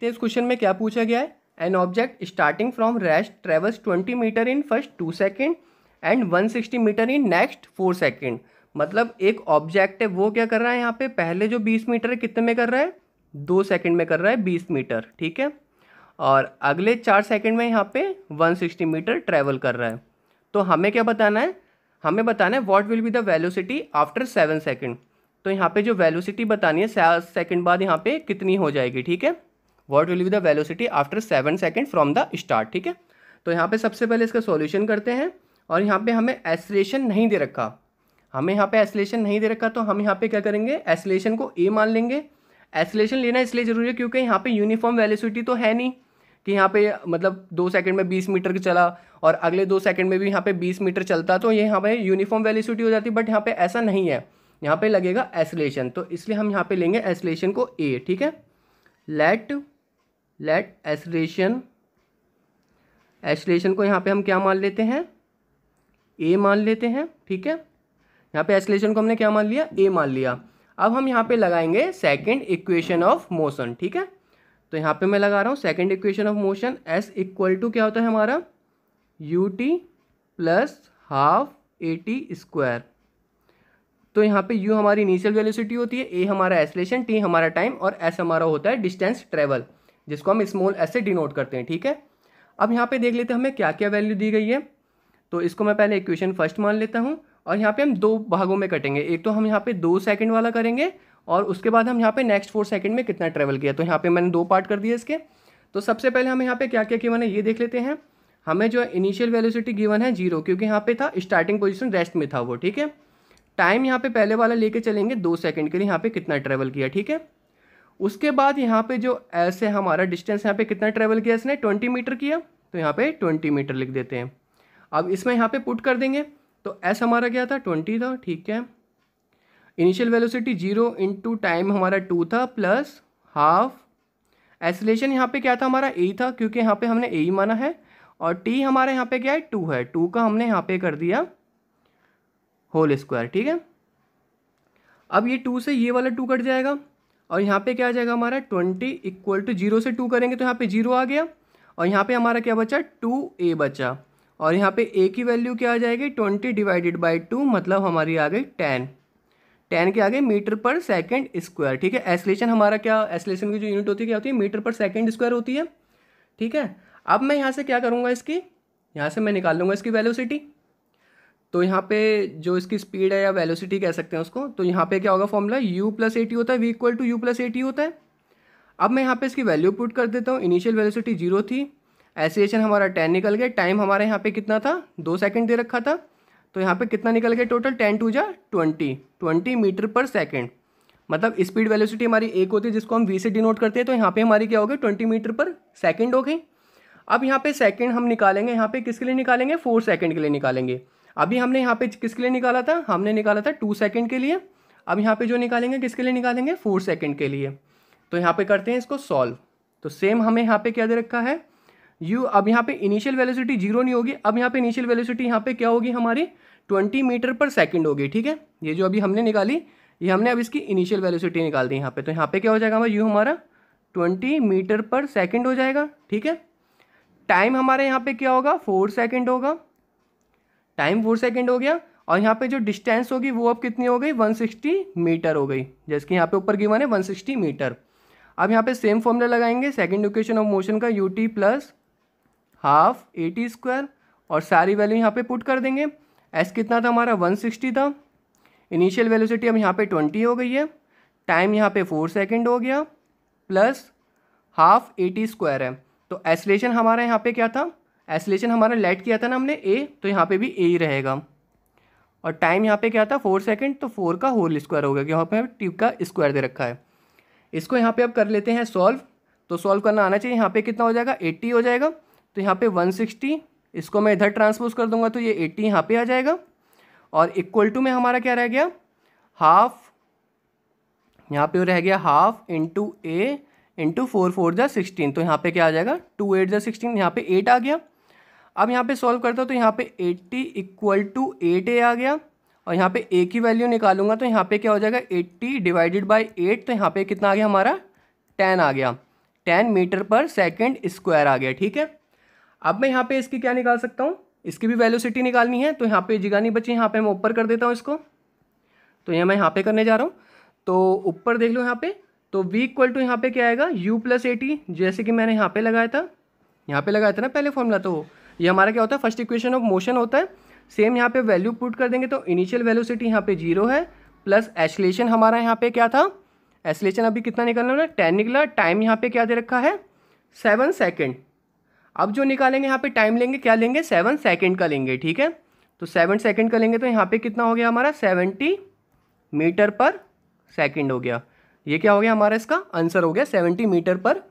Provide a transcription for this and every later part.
देखते हैं इस क्वेश्चन में क्या पूछा गया है an object starting from rest travels twenty metre in first two second and one sixty metre in next four second मतलब एक ऑब्जेक्ट है वो क्या कर रहा है यहाँ पे पहले जो बीस मीटर है कितने में कर रहा है दो सेकेंड में कर रहा है बीस मीटर ठीक है और अगले चार सेकेंड में यहाँ पे वन सिक्सटी मीटर ट्रैवल कर रहा है तो हमें क्या बताना है हमें बताना है what will be the velocity after seven second तो यहाँ पे जो वैल्यूसिटी बतानी है सेकेंड बाद यहाँ पे कितनी हो जाएगी ठीक है what will be the velocity after seven second from the start ठीक है तो यहाँ पे सबसे पहले इसका सॉल्यूशन करते हैं और यहाँ पे हमें एसलेशन नहीं दे रखा हमें यहाँ पे एसलेशन नहीं दे रखा तो हम यहाँ पे क्या करेंगे एसलेशन को ए मान लेंगे एसलेशन लेना इसलिए ज़रूरी है क्योंकि यहाँ पे यूनिफॉर्म वेलोसिटी तो है नहीं कि यहाँ पे मतलब दो सेकंड में बीस मीटर चला और अगले दो सेकंड में भी यहाँ पे बीस मीटर चलता तो ये यहाँ पर यूनिफॉर्म वेलोसिटी हो जाती बट यहाँ पर ऐसा नहीं है यहाँ पर लगेगा एसलेशन तो इसलिए हम यहाँ पर लेंगे एसलेशन को ए ठीक है लेट लेट एसलेशन एसलेशन को यहाँ पे हम क्या मान लेते हैं ए मान लेते हैं ठीक है यहाँ पे एसलेशन को हमने क्या मान लिया ए मान लिया अब हम यहाँ पे लगाएंगे सेकेंड इक्वेशन ऑफ मोशन ठीक है तो यहाँ पे मैं लगा रहा हूँ second equation of motion S equal to क्या होता है हमारा U T plus half A T square तो यहाँ पे u हमारी इनिशियल वेलोसिटी होती है a हमारा एसलेशन t हमारा टाइम और s हमारा होता है डिस्टेंस ट्रेवल जिसको हम स्मॉल एस से डिनोट करते हैं ठीक है अब यहाँ पे देख लेते हैं हमें क्या क्या वैल्यू दी गई है तो इसको मैं पहले इक्वेशन फर्स्ट मान लेता हूँ और यहाँ पे हम दो भागों में कटेंगे एक तो हम यहाँ पे दो सेकंड वाला करेंगे और उसके बाद हम यहाँ पे नेक्स्ट फोर सेकंड में कितना ट्रैवल किया तो यहाँ पे मैंने दो पार्ट कर दिए इसके तो सबसे पहले हम यहाँ पे क्या क्या गिवन है ये देख लेते हैं हमें जो इनिशियल वैल्यूसिटी गिवन है जीरो क्योंकि यहाँ पे था स्टार्टिंग पोजिशन रेस्ट में था वो ठीक है टाइम यहाँ पे पहले वाला लेके चलेंगे दो सेकंड के लिए यहाँ पे कितना ट्रैवल किया ठीक है उसके बाद यहाँ पे जो ऐसे हमारा डिस्टेंस यहाँ पे कितना ट्रेवल किया इसने ट्वेंटी मीटर किया तो यहाँ पे ट्वेंटी मीटर लिख देते हैं अब इसमें यहाँ पे पुट कर देंगे तो एस हमारा क्या था ट्वेंटी था ठीक है initial velocity zero into time हमारा टू था प्लस हाफ एसलेशन यहाँ पे क्या था हमारा ए था क्योंकि यहाँ पे हमने ए ही माना है और टी हमारे यहाँ पे क्या है टू है टू का हमने यहाँ पे कर दिया होल स्क्वायर ठीक है अब ये टू से ये वाला टू कट जाएगा और यहाँ पे क्या आ जाएगा हमारा ट्वेंटी इक्वल टू जीरो से टू करेंगे तो यहाँ पे जीरो आ गया और यहाँ पे हमारा क्या बचा टू ए बचा और यहाँ पे ए की वैल्यू क्या आ जाएगी ट्वेंटी डिवाइडेड बाई टू मतलब हमारी आ गई टेन टेन के आगे मीटर पर सेकेंड स्क्वायर ठीक है एसलेशन हमारा क्या एसलेशन की जो यूनिट होती है क्या होती है मीटर पर सेकेंड स्क्वायर होती है ठीक है अब मैं यहाँ से क्या करूँगा इसकी यहाँ से मैं निकाल लूँगा इसकी वैल्यूसिटी तो यहाँ पे जो इसकी स्पीड है या वेलोसिटी कह सकते हैं उसको तो यहाँ पे क्या होगा formula U plus A T होता है V equal to U plus A T होता है अब मैं यहाँ पे इसकी वैल्यू पुट कर देता हूँ इनिशियल वेलोसिटी जीरो थी एसिएशन हमारा टेन निकल गया टाइम हमारे यहाँ पे कितना था दो सेकंड दे रखा था तो यहाँ पे कितना निकल गया टोटल टेन टू जा twenty twenty metre per second मतलब स्पीड वेलोसिटी हमारी एक होती है जिसको हम वी से डिनोट करते हैं तो यहाँ पे हमारी क्या होगी ट्वेंटी मीटर पर सेकेंड हो गई अब यहाँ पे सेकेंड हम निकालेंगे यहाँ पे किसके लिए निकालेंगे फोर सेकेंड के लिए निकालेंगे अभी हमने यहाँ पे किसके लिए निकाला था हमने निकाला था टू सेकेंड के लिए अब यहाँ पे जो निकालेंगे किसके लिए निकालेंगे फोर सेकेंड के लिए तो यहाँ पे करते हैं इसको सॉल्व तो सेम हमें यहाँ पे क्या दे रखा है यू अब यहाँ पे इनिशियल वेलोसिटी जीरो नहीं होगी अब यहाँ पे इनिशियल वेलोसिटी यहाँ पे क्या होगी हमारी ट्वेंटी मीटर पर सेकेंड होगी ठीक है ये जो अभी हमने निकाली ये हमने अब इसकी इनिशियल वेलोसिटी निकाल दी यहाँ पे तो यहाँ पे क्या हो जाएगा हमारा यू हमारा ट्वेंटी मीटर पर सेकेंड हो जाएगा ठीक है टाइम हमारे यहाँ पे क्या होगा फोर सेकेंड होगा टाइम फोर सेकेंड हो गया और यहाँ पे जो डिस्टेंस होगी वो अब कितनी हो गई 160 मीटर हो गई जैसे कि यहाँ पे ऊपर गिवन है 160 मीटर अब यहाँ पे सेम फॉर्मूला लगाएंगे सेकेंड इक्वेशन ऑफ मोशन का U T plus half A T square और सारी वैल्यू यहाँ पे पुट कर देंगे एस कितना था हमारा 160 था इनिशियल वेलोसिटी अब यहाँ पे 20 हो गई है टाइम यहाँ पे फोर सेकेंड हो गया plus half A T square है तो एसलेशन हमारा यहाँ पर क्या था एसलेशन हमारा लेट किया था ना हमने ए तो यहाँ पे भी ए ही रहेगा और टाइम यहाँ पे क्या था फोर सेकेंड तो फोर का होल स्क्वायर होगा कि यहाँ पे ट्यूब का स्क्वायर दे रखा है इसको यहाँ पे अब कर लेते हैं सॉल्व तो सॉल्व करना आना चाहिए यहाँ पे कितना हो जाएगा एट्टी हो जाएगा तो यहाँ पे वन सिक्सटी इसको मैं इधर ट्रांसपोज कर दूंगा तो ये एट्टी यहाँ पर आ जाएगा और इक्वल टू में हमारा क्या रह गया हाफ यहाँ पर रह गया half into A into four four जा सिक्सटीन तो यहाँ पे क्या आ जाएगा टू एट जा सिक्सटीन यहाँ पे एट आ गया अब यहाँ पे सॉल्व करता हूँ तो यहाँ पे 80 इक्वल टू एट ए आ गया और यहाँ पे ए की वैल्यू निकालूंगा तो यहाँ पे क्या हो जाएगा 80 डिवाइडेड बाय 8 तो यहाँ पे कितना आ गया हमारा 10 आ गया 10 मीटर पर सेकंड स्क्वायर आ गया ठीक है अब मैं यहाँ पे इसकी क्या निकाल सकता हूँ इसकी भी सिटी निकालनी है तो यहाँ पर जिगा नहीं बची यहाँ पर मैं ऊपर कर देता हूँ इसको तो यह मैं यहाँ पर करने जा रहा हूँ तो ऊपर देख लो यहाँ पर तो वी इक्वल टू यहाँ पर क्या आएगा यू प्लस एटी जैसे कि मैंने यहाँ पर लगाया था यहाँ पर लगाया था ना पहले फॉर्मूला तो ये हमारा क्या होता है फर्स्ट इक्वेशन ऑफ मोशन होता है सेम यहाँ पे वैल्यू पुट कर देंगे तो इनिशियल वेलोसिटी यहाँ पे जीरो है प्लस एसलेशन हमारा यहाँ पे क्या था एसलेशन अभी कितना निकलना है टेन निकला टाइम यहाँ पे क्या दे रखा है सेवन सेकेंड अब जो निकालेंगे यहाँ पे टाइम लेंगे क्या लेंगे सेवन सेकेंड का लेंगे ठीक है तो सेवन सेकेंड का लेंगे तो यहाँ पे कितना हो गया हमारा सेवेंटी मीटर पर सेकेंड हो गया ये क्या हो गया हमारा इसका आंसर हो गया सेवेंटी मीटर पर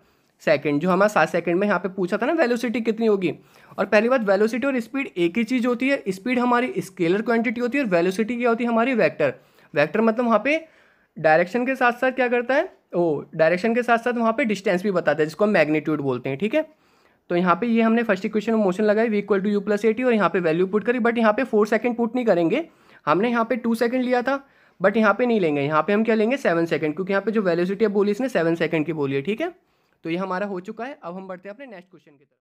सेकेंड जो हमारा सात सेकेंड में यहाँ पे पूछा था ना वेलोसिटी कितनी होगी और पहली बात वेलोसिटी और स्पीड एक ही चीज़ होती है स्पीड हमारी स्केलर क्वांटिटी होती है और वेलोसिटी क्या होती है हमारी वैक्टर वैक्टर मतलब वहाँ पे डायरेक्शन के साथ साथ क्या करता है ओ डायरेक्शन के साथ साथ वहाँ पे डिस्टेंस भी बताता है जिसको हम मैग्नीट्यूड बोलते हैं ठीक है तो यहाँ पे ये हमने फर्स्ट इक्वेशन में मोशन लगाई V equal to U plus A T और यहाँ पे वैल्यू पुट करी बट यहाँ पे फोर सेकंड पुट नहीं करेंगे हमने यहाँ पे टू सेकंड लिया था बट यहाँ पे नहीं लेंगे यहाँ पे हम क्या लेंगे सेवन सेकंड क्योंकि यहाँ पे जो वैल्यूसिटी है बोली इसने सेवन सेकंड की बोली है ठीक है तो ये हमारा हो चुका है अब हम बढ़ते हैं अपने नेक्स्ट क्वेश्चन की तरफ